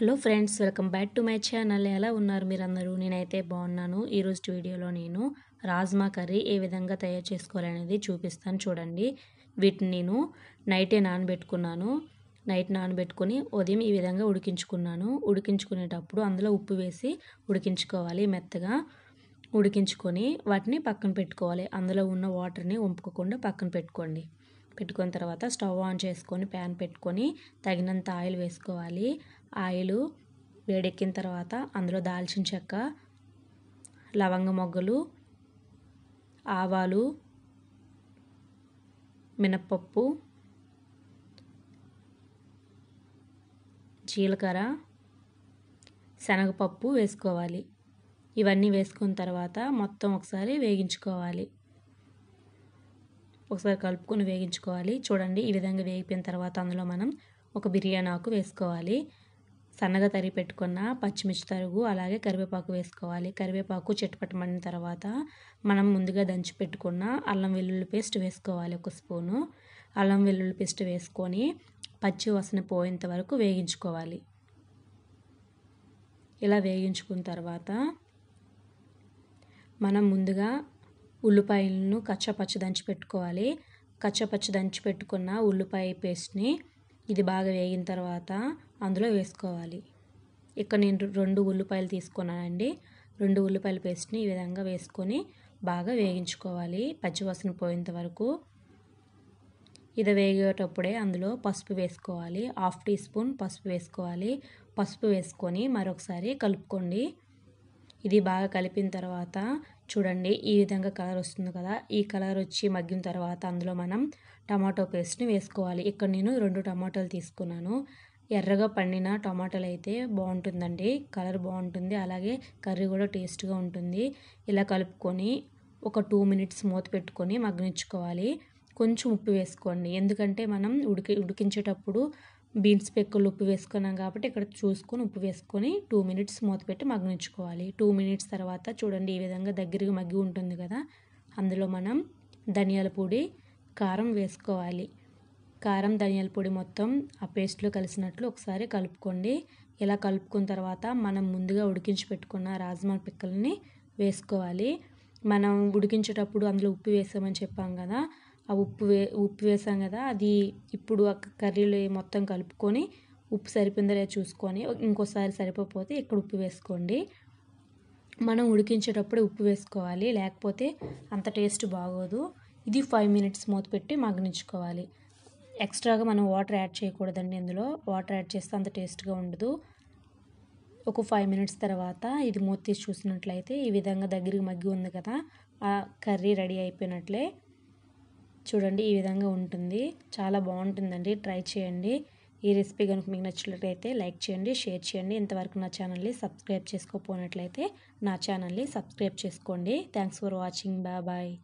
hello friends welcome back to my channel ఎలా ఉన్నారు మీరందరూ నేనైతే బాగున్నాను ఈరోజు వీడియోలో నేను రాజ్మా కర్రీ ఏ విధంగా తయారు చేసుకోవాలనేది చూపిస్తాను చూడండి వీటిని నేను నైటే నానబెట్టుకున్నాను నైట్ నానబెట్టుకొని ఉదయం ఈ విధంగా ఉడికించుకున్నాను ఉడికించుకునేటప్పుడు అందులో ఉప్పు వేసి ఉడికించుకోవాలి మెత్తగా ఉడికించుకొని వాటిని పక్కన పెట్టుకోవాలి అందులో ఉన్న వాటర్ని ఒంపుకోకుండా పక్కన పెట్టుకోండి పెట్టుకున్న తర్వాత స్టవ్ ఆన్ చేసుకొని ప్యాన్ పెట్టుకొని తగినంత ఆయిల్ వేసుకోవాలి ఆయిలు వేడెక్కిన తర్వాత అందులో దాల్చిన చెక్క లవంగ మొగ్గలు ఆవాలు మినప్పప్పు జీలకర్ర శనగపప్పు వేసుకోవాలి ఇవన్నీ వేసుకున్న తర్వాత మొత్తం ఒకసారి వేగించుకోవాలి ఒకసారి కలుపుకొని వేగించుకోవాలి చూడండి ఈ విధంగా వేగిపోయిన తర్వాత అందులో మనం ఒక బిర్యానీ ఆకు వేసుకోవాలి సన్నగా తరిగి పెట్టుకున్న పచ్చిమిర్చి తరుగు అలాగే కరివేపాకు వేసుకోవాలి కరివేపాకు చిటపటమడిన తర్వాత మనం ముందుగా దంచి పెట్టుకున్న అల్లం వెల్లుల్లి పేస్ట్ వేసుకోవాలి ఒక స్పూను అల్లం వెల్లుల్లి పేస్ట్ వేసుకొని పచ్చి వాసన పోయేంత వరకు వేగించుకోవాలి ఇలా వేగించుకున్న తర్వాత మనం ముందుగా ఉల్లిపాయలను కచ్చాపచ్చి దంచి పెట్టుకోవాలి కచ్చాపచ్చి దంచి పెట్టుకున్న ఉల్లిపాయ పేస్ట్ని ఇది బాగా వేగిన తర్వాత అందులో వేసుకోవాలి ఇక్కడ నేను రెండు ఉల్లిపాయలు తీసుకున్నానండి రెండు ఉల్లిపాయల పేస్ట్ని ఈ విధంగా వేసుకొని బాగా వేగించుకోవాలి పచ్చివాసన పోయేంత వరకు ఇది వేగేటప్పుడే అందులో పసుపు వేసుకోవాలి హాఫ్ టీ స్పూన్ పసుపు వేసుకోవాలి పసుపు వేసుకొని మరొకసారి కలుపుకోండి ఇది బాగా కలిపిన తర్వాత చూడండి ఈ విధంగా కలర్ వస్తుంది కదా ఈ కలర్ వచ్చి మగ్గిన తర్వాత అందులో మనం టమాటో పేస్ట్ని వేసుకోవాలి ఇక్కడ నేను రెండు టమాటోలు తీసుకున్నాను ఎర్రగా పండిన టమాటాలు అయితే బాగుంటుందండి కలర్ బాగుంటుంది అలాగే కర్రీ కూడా టేస్ట్గా ఉంటుంది ఇలా కలుపుకొని ఒక టూ మినిట్స్ మూత పెట్టుకొని మగ్గనిచ్చుకోవాలి కొంచెం ఉప్పు వేసుకోండి ఎందుకంటే మనం ఉడికి ఉడికించేటప్పుడు బీన్స్ పెక్కలు ఉప్పు వేసుకున్నాం కాబట్టి ఇక్కడ చూసుకొని ఉప్పు వేసుకొని టూ మినిట్స్ మూత పెట్టి మగ్గనిచ్చుకోవాలి టూ మినిట్స్ తర్వాత చూడండి ఈ విధంగా దగ్గరగా మగ్గి ఉంటుంది కదా అందులో మనం ధనియాల పొడి కారం వేసుకోవాలి కారం ధనియాల పొడి మొత్తం ఆ పేస్ట్లో కలిసినట్లు ఒకసారి కలుపుకోండి ఇలా కలుపుకున్న తర్వాత మనం ముందుగా ఉడికించి పెట్టుకున్న రాజ్మా పిక్కల్ని వేసుకోవాలి మనం ఉడికించేటప్పుడు అందులో ఉప్పు వేసామని చెప్పాం కదా ఆ ఉప్పు వే ఉప్పు వేసాం కదా అది ఇప్పుడు ఆ కర్రీలో మొత్తం కలుపుకొని ఉప్పు సరిపోయిందో చూసుకొని ఇంకోసారి సరిపోతే ఇక్కడ ఉప్పు వేసుకోండి మనం ఉడికించేటప్పుడే ఉప్పు వేసుకోవాలి లేకపోతే అంత టేస్ట్ బాగోదు ఇది ఫైవ్ మినిట్స్ మూత పెట్టి మగ్గనించుకోవాలి ఎక్స్ట్రాగా మనం వాటర్ యాడ్ చేయకూడదండి ఇందులో వాటర్ యాడ్ చేస్తే అంత టేస్ట్గా ఉండదు ఒక ఫైవ్ మినిట్స్ తర్వాత ఇది మూత తీసి చూసినట్లయితే ఈ విధంగా దగ్గరికి మగ్గి ఉంది కదా ఆ కర్రీ రెడీ అయిపోయినట్లే చూడండి ఈ విధంగా ఉంటుంది చాలా బాగుంటుందండి ట్రై చేయండి ఈ రెసిపీ కనుక మీకు నచ్చినట్లయితే లైక్ చేయండి షేర్ చేయండి ఇంతవరకు నా ఛానల్ని సబ్స్క్రైబ్ చేసుకోపోయినట్లయితే నా ఛానల్ని సబ్స్క్రైబ్ చేసుకోండి థ్యాంక్స్ ఫర్ వాచింగ్ బాయ్